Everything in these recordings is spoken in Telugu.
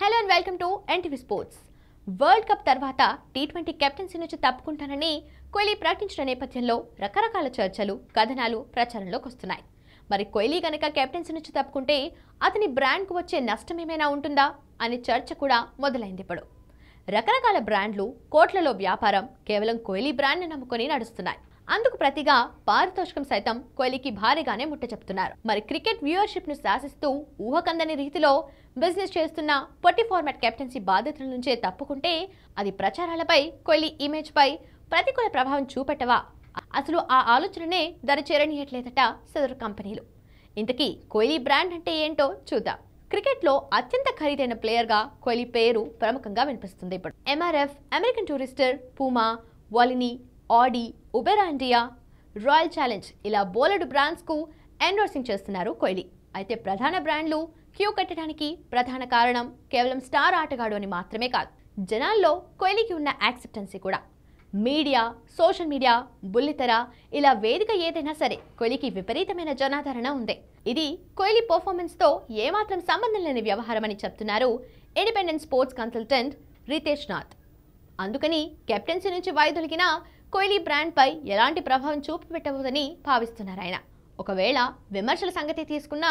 hello and welcome to NTV sports world cup తర్వాత టీ ట్వంటీ కెప్టెన్సీ నుంచి తప్పుకుంటానని కోహ్లీ ప్రకటించిన నేపథ్యంలో రకరకాల చర్చలు కథనాలు ప్రచారంలోకి వస్తున్నాయి మరి కోహ్లీ గనక కెప్టెన్సీ నుంచి తప్పుకుంటే అతని బ్రాండ్కు వచ్చే నష్టం ఏమైనా ఉంటుందా అనే చర్చ కూడా మొదలైంది ఇప్పుడు రకరకాల బ్రాండ్లు కోట్లలో వ్యాపారం కేవలం కోహ్లీ బ్రాండ్ని నమ్ముకొని నడుస్తున్నాయి అందుకు ప్రతిగా పారితోషికం సైతం కోహ్లీకి భారీగానే ముట్ట చెప్తున్నారు మరి క్రికెట్ వ్యూవర్షిప్ ను శాసిస్తూ ఊహకందని రీతిలో బిజినెస్ చేస్తున్న పొట్టి ఫార్మాట్ కెప్టెన్సీ బాధ్యతల నుంచే తప్పుకుంటే అది ప్రచారాలపై కోహ్లీ ఇమేజ్ పై ప్రతికూల ప్రభావం చూపెట్టవా అసలు ఆ ఆలోచననే ధర సదరు కంపెనీలు ఇంతకీ కోహ్లీ బ్రాండ్ అంటే ఏంటో చూద్దాం క్రికెట్లో అత్యంత ఖరీదైన ప్లేయర్గా కోహ్లీ పేరు ప్రముఖంగా వినిపిస్తుంది ఇప్పుడు ఎంఆర్ఎఫ్ అమెరికన్ టూరిస్టర్ పూమా వాలిని Audi Uber India Royal Challenge ఇలా బోలెడు బ్రాండ్స్కు ఎండోర్సింగ్ చేస్తున్నారు కోహ్లీ అయితే ప్రధాన బ్రాండ్లు క్యూ కట్టడానికి ప్రధాన కారణం కేవలం స్టార్ ఆటగాడు అని మాత్రమే కాదు జనాల్లో కోహ్లీకి ఉన్న యాక్సెప్టెన్సీ కూడా మీడియా సోషల్ మీడియా బుల్లితెర ఇలా వేదిక ఏదైనా సరే కోహ్లీకి విపరీతమైన జనాదరణ ఉంది ఇది కోహ్లీ పర్ఫార్మెన్స్తో ఏమాత్రం సంబంధం లేని వ్యవహారం అని చెప్తున్నారు independent sports consultant Ritesh Nath అందుకని కెప్టెన్సీ నుంచి వాయుదొలిగిన కోహ్లీ బ్రాండ్పై ఎలాంటి ప్రభావం చూపెట్టబోదని భావిస్తున్నారు ఆయన ఒకవేళ విమర్శల సంగతి తీసుకున్నా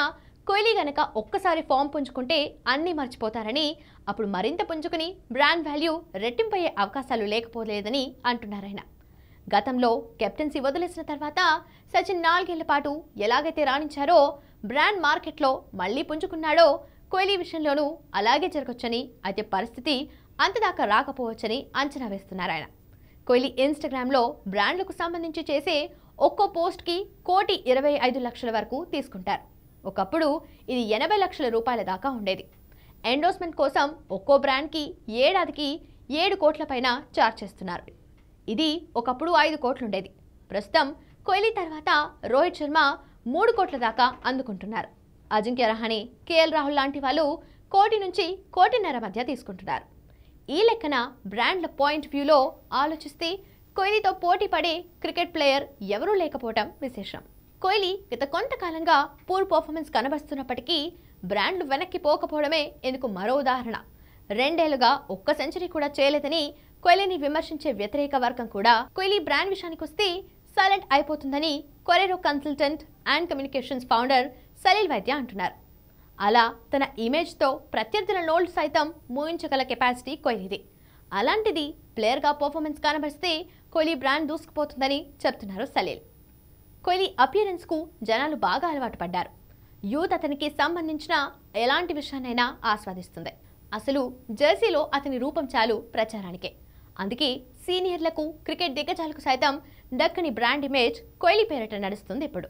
కోహ్లీ గనక ఒక్కసారి ఫామ్ పుంజుకుంటే అన్నీ మర్చిపోతారని అప్పుడు మరింత పుంజుకుని బ్రాండ్ వాల్యూ రెట్టింపయ్యే అవకాశాలు లేకపోలేదని అంటున్నారాయన గతంలో కెప్టెన్సీ వదిలేసిన తర్వాత సచిన్ నాలుగేళ్ల పాటు ఎలాగైతే రాణించారో బ్రాండ్ మార్కెట్లో మళ్లీ పుంజుకున్నాడో కోహ్లీ విషయంలోనూ అలాగే జరగొచ్చని అయితే పరిస్థితి అంతదాకా రాకపోవచ్చని అంచనా వేస్తున్నారు ఆయన కోహ్లీ ఇన్స్టాగ్రామ్లో బ్రాండ్లకు సంబంధించి చేసే ఒక్కో పోస్ట్కి కోటి ఇరవై ఐదు లక్షల వరకు తీసుకుంటారు ఒకప్పుడు ఇది ఎనభై లక్షల రూపాయల దాకా ఉండేది ఎండోస్మెంట్ కోసం ఒక్కో బ్రాండ్కి ఏడాదికి ఏడు కోట్ల పైన చార్జ్ చేస్తున్నారు ఇది ఒకప్పుడు ఐదు కోట్లుండేది ప్రస్తుతం కోహ్లీ తర్వాత రోహిత్ శర్మ మూడు కోట్ల దాకా అందుకుంటున్నారు అజింక్య రహానే కేఎల్ రాహుల్ లాంటి వాళ్ళు కోటి నుంచి కోటిన్నర మధ్య తీసుకుంటున్నారు ఈ లెక్కన బ్రాండ్ల పాయింట్ వ్యూలో ఆలోచిస్తే కోహ్లీతో పోటీ పడే క్రికెట్ ప్లేయర్ ఎవరూ లేకపోవటం విశేషం కోహ్లీ గత కొంతకాలంగా పూర్ పర్ఫార్మెన్స్ కనబరుస్తున్నప్పటికీ బ్రాండ్లు వెనక్కి పోకపోవడమే ఎందుకు మరో ఉదాహరణ రెండేళ్లుగా ఒక్క సెంచరీ కూడా చేయలేదని కోహ్లీని విమర్శించే వ్యతిరేక వర్గం కూడా కోహ్లీ బ్రాండ్ విషయానికి వస్తే సైలెంట్ అయిపోతుందని కొరెరో consultant and communications founder Salil Vaidya అంటున్నారు అలా తన ఇమేజ్తో ప్రత్యర్థుల నోల్డ్ సైతం మూయించగల కెపాసిటీ కోహ్లీది అలాంటిది ప్లేయర్గా పర్ఫార్మెన్స్ కనబరిస్తే కోహ్లీ బ్రాండ్ దూసుకుపోతుందని చెప్తున్నారు సలీల్ కోహ్లీ అపియరెన్స్కు జనాలు బాగా అలవాటు పడ్డారు యూత్ అతనికి సంబంధించిన ఎలాంటి విషయాన్నైనా ఆస్వాదిస్తుంది అసలు జెర్సీలో అతని రూపం చాలు ప్రచారానికే అందుకే సీనియర్లకు క్రికెట్ దిగ్గజాలకు సైతం డక్కని బ్రాండ్ ఇమేజ్ కోహ్లీ పేరిట నడుస్తుంది ఇప్పుడు